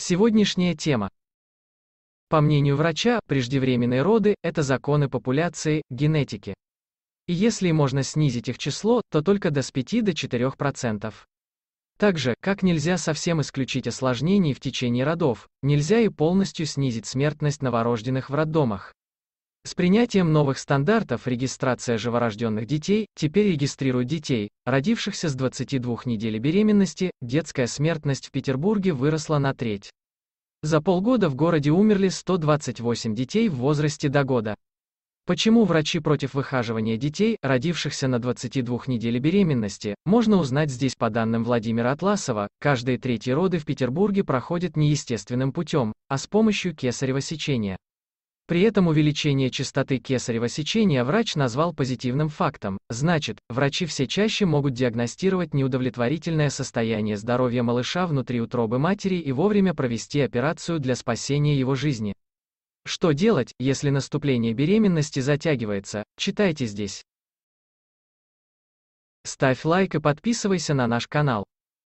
Сегодняшняя тема. По мнению врача, преждевременные роды – это законы популяции, генетики. И если можно снизить их число, то только до с 5 до 4%. Также, как нельзя совсем исключить осложнений в течение родов, нельзя и полностью снизить смертность новорожденных в роддомах. С принятием новых стандартов регистрация живорожденных детей теперь регистрируют детей, родившихся с 22 недели беременности, детская смертность в Петербурге выросла на треть. За полгода в городе умерли 128 детей в возрасте до года. Почему врачи против выхаживания детей, родившихся на 22 неделе беременности, можно узнать здесь по данным Владимира Атласова, каждые третьи роды в Петербурге проходят неестественным путем, а с помощью кесарево сечения. При этом увеличение частоты кесарево сечения врач назвал позитивным фактом, значит, врачи все чаще могут диагностировать неудовлетворительное состояние здоровья малыша внутри утробы матери и вовремя провести операцию для спасения его жизни. Что делать, если наступление беременности затягивается, читайте здесь. Ставь лайк и подписывайся на наш канал.